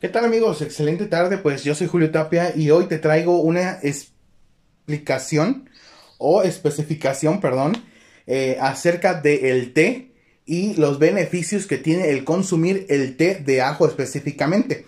¿Qué tal amigos? Excelente tarde, pues yo soy Julio Tapia y hoy te traigo una explicación o especificación, perdón, eh, acerca del té y los beneficios que tiene el consumir el té de ajo específicamente.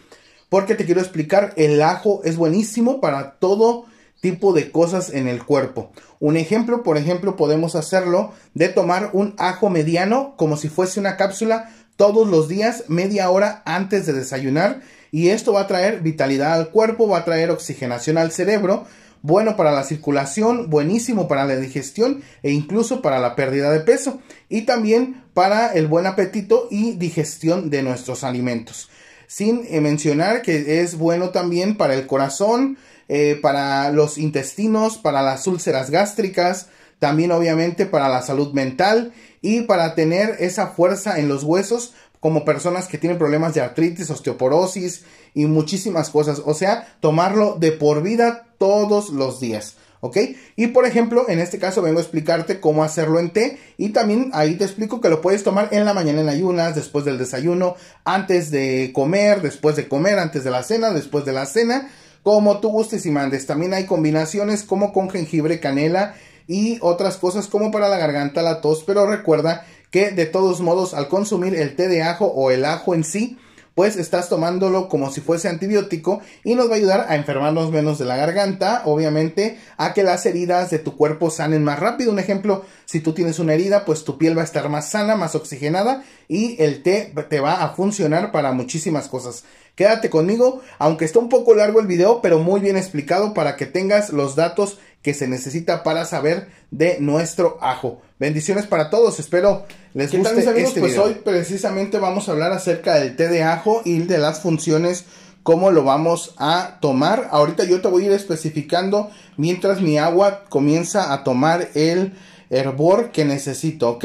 Porque te quiero explicar, el ajo es buenísimo para todo tipo de cosas en el cuerpo. Un ejemplo, por ejemplo, podemos hacerlo de tomar un ajo mediano como si fuese una cápsula todos los días media hora antes de desayunar y esto va a traer vitalidad al cuerpo, va a traer oxigenación al cerebro, bueno para la circulación, buenísimo para la digestión e incluso para la pérdida de peso y también para el buen apetito y digestión de nuestros alimentos. Sin eh, mencionar que es bueno también para el corazón, eh, para los intestinos, para las úlceras gástricas, también obviamente para la salud mental y para tener esa fuerza en los huesos como personas que tienen problemas de artritis, osteoporosis y muchísimas cosas. O sea, tomarlo de por vida todos los días. ¿Ok? Y por ejemplo, en este caso vengo a explicarte cómo hacerlo en té. Y también ahí te explico que lo puedes tomar en la mañana en ayunas, después del desayuno, antes de comer, después de comer, antes de la cena, después de la cena, como tú gustes y mandes. También hay combinaciones como con jengibre, canela y otras cosas como para la garganta, la tos, pero recuerda que de todos modos al consumir el té de ajo o el ajo en sí, pues estás tomándolo como si fuese antibiótico y nos va a ayudar a enfermarnos menos de la garganta, obviamente, a que las heridas de tu cuerpo sanen más rápido. Un ejemplo, si tú tienes una herida, pues tu piel va a estar más sana, más oxigenada y el té te va a funcionar para muchísimas cosas. Quédate conmigo, aunque está un poco largo el video, pero muy bien explicado para que tengas los datos que se necesita para saber de nuestro ajo. Bendiciones para todos, espero les guste este pues hoy precisamente vamos a hablar acerca del té de ajo y de las funciones, cómo lo vamos a tomar. Ahorita yo te voy a ir especificando mientras mi agua comienza a tomar el hervor que necesito, ¿ok?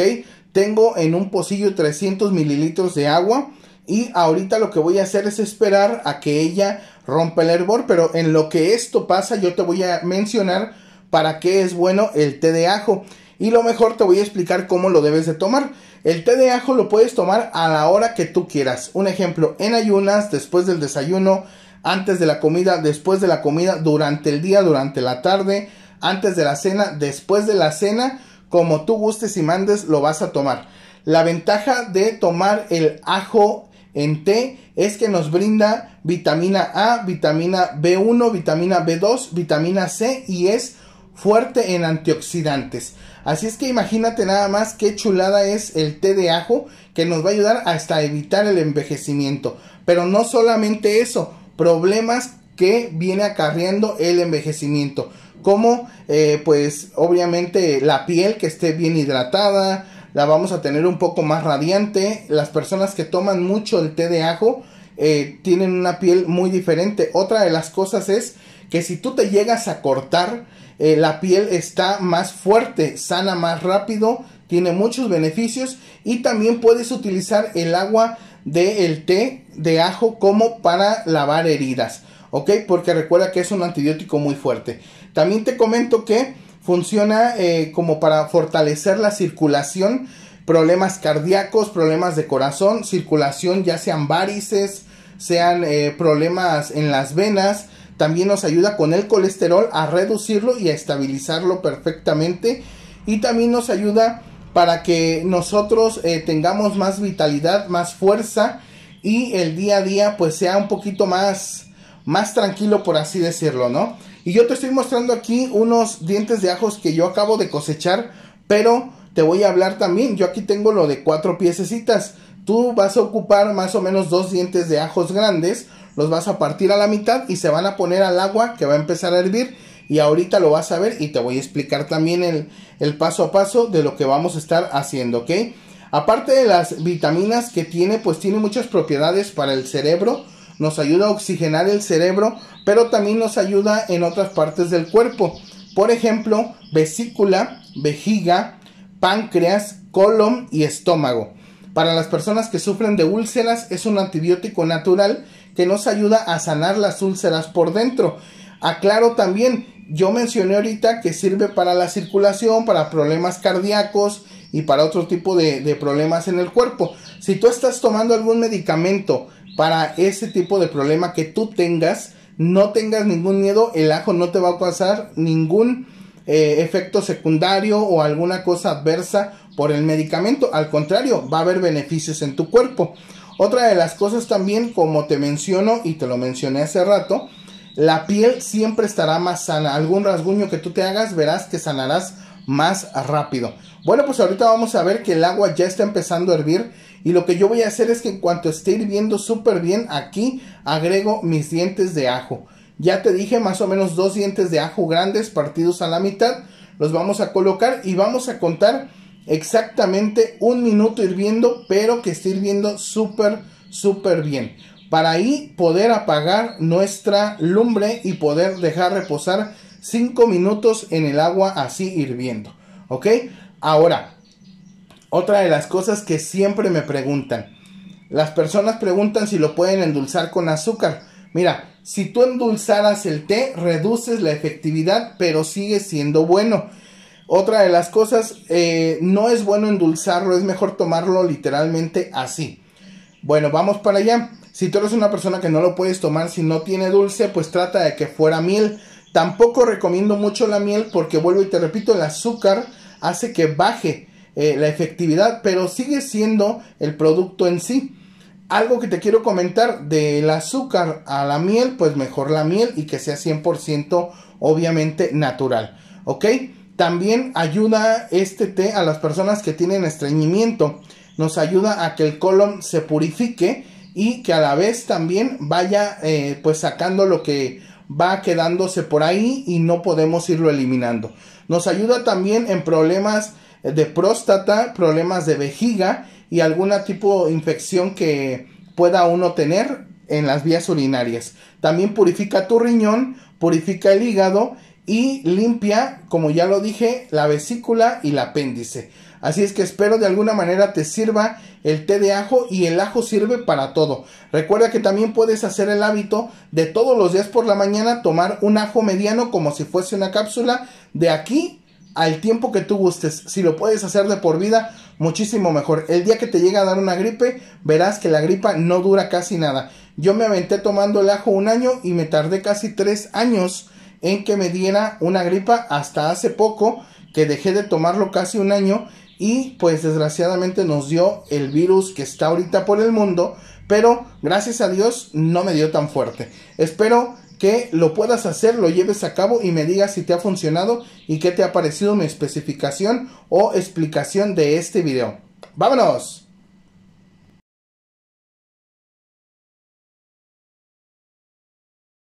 Tengo en un pocillo 300 mililitros de agua y ahorita lo que voy a hacer es esperar a que ella rompa el hervor, pero en lo que esto pasa yo te voy a mencionar para qué es bueno el té de ajo y lo mejor te voy a explicar cómo lo debes de tomar. El té de ajo lo puedes tomar a la hora que tú quieras. Un ejemplo, en ayunas, después del desayuno, antes de la comida, después de la comida, durante el día, durante la tarde, antes de la cena, después de la cena, como tú gustes y mandes, lo vas a tomar. La ventaja de tomar el ajo en té es que nos brinda vitamina A, vitamina B1, vitamina B2, vitamina C y es fuerte en antioxidantes. Así es que imagínate nada más qué chulada es el té de ajo que nos va a ayudar hasta evitar el envejecimiento. Pero no solamente eso, problemas que viene acarreando el envejecimiento. Como eh, pues obviamente la piel que esté bien hidratada, la vamos a tener un poco más radiante. Las personas que toman mucho el té de ajo eh, tienen una piel muy diferente. Otra de las cosas es que si tú te llegas a cortar, eh, la piel está más fuerte, sana más rápido, tiene muchos beneficios y también puedes utilizar el agua del té de ajo como para lavar heridas, ¿ok? Porque recuerda que es un antibiótico muy fuerte. También te comento que funciona eh, como para fortalecer la circulación, problemas cardíacos, problemas de corazón, circulación ya sean varices, sean eh, problemas en las venas, también nos ayuda con el colesterol a reducirlo y a estabilizarlo perfectamente. Y también nos ayuda para que nosotros eh, tengamos más vitalidad, más fuerza y el día a día pues sea un poquito más, más tranquilo por así decirlo, ¿no? Y yo te estoy mostrando aquí unos dientes de ajos que yo acabo de cosechar, pero te voy a hablar también, yo aquí tengo lo de cuatro piececitas. Tú vas a ocupar más o menos dos dientes de ajos grandes, los vas a partir a la mitad y se van a poner al agua que va a empezar a hervir y ahorita lo vas a ver y te voy a explicar también el, el, paso a paso de lo que vamos a estar haciendo, ¿ok? Aparte de las vitaminas que tiene, pues tiene muchas propiedades para el cerebro, nos ayuda a oxigenar el cerebro, pero también nos ayuda en otras partes del cuerpo, por ejemplo, vesícula, vejiga, páncreas, colon y estómago. Para las personas que sufren de úlceras es un antibiótico natural que nos ayuda a sanar las úlceras por dentro. Aclaro también, yo mencioné ahorita que sirve para la circulación, para problemas cardíacos y para otro tipo de, problemas en el cuerpo. Si tú estás tomando algún medicamento para ese tipo de problema que tú tengas, no tengas ningún miedo, el ajo no te va a pasar ningún eh, efecto secundario o alguna cosa adversa por el medicamento. Al contrario, va a haber beneficios en tu cuerpo. Otra de las cosas también, como te menciono y te lo mencioné hace rato, la piel siempre estará más sana. Algún rasguño que tú te hagas, verás que sanarás más rápido. Bueno, pues ahorita vamos a ver que el agua ya está empezando a hervir y lo que yo voy a hacer es que en cuanto esté hirviendo súper bien aquí, agrego mis dientes de ajo. Ya te dije más o menos dos dientes de ajo grandes partidos a la mitad. Los vamos a colocar y vamos a contar exactamente un minuto hirviendo, pero que esté hirviendo súper, súper bien. Para ahí poder apagar nuestra lumbre y poder dejar reposar 5 minutos en el agua así hirviendo. ¿Ok? Ahora, otra de las cosas que siempre me preguntan. Las personas preguntan si lo pueden endulzar con azúcar. Mira, si tú endulzaras el té, reduces la efectividad, pero sigue siendo bueno. Otra de las cosas, eh, no es bueno endulzarlo, es mejor tomarlo literalmente así. Bueno, vamos para allá. Si tú eres una persona que no lo puedes tomar si no tiene dulce, pues trata de que fuera miel. Tampoco recomiendo mucho la miel porque vuelvo y te repito, el azúcar hace que baje eh, la efectividad, pero sigue siendo el producto en sí algo que te quiero comentar del azúcar a la miel, pues mejor la miel y que sea 100% obviamente natural, ¿ok? También ayuda este té a las personas que tienen estreñimiento. Nos ayuda a que el colon se purifique y que a la vez también vaya eh, pues sacando lo que va quedándose por ahí y no podemos irlo eliminando. Nos ayuda también en problemas de próstata, problemas de vejiga y alguna tipo de infección que pueda uno tener en las vías urinarias. También purifica tu riñón, purifica el hígado y limpia, como ya lo dije, la vesícula y el apéndice. Así es que espero de alguna manera te sirva el té de ajo y el ajo sirve para todo. Recuerda que también puedes hacer el hábito de todos los días por la mañana tomar un ajo mediano como si fuese una cápsula de aquí al tiempo que tú gustes. Si lo puedes hacer de por vida, muchísimo mejor. El día que te llega a dar una gripe, verás que la gripa no dura casi nada. Yo me aventé tomando el ajo un año y me tardé casi tres años en que me diera una gripa hasta hace poco que dejé de tomarlo casi un año y pues desgraciadamente nos dio el virus que está ahorita por el mundo pero gracias a Dios no me dio tan fuerte espero que lo puedas hacer, lo lleves a cabo y me digas si te ha funcionado y qué te ha parecido mi especificación o explicación de este video. ¡Vámonos!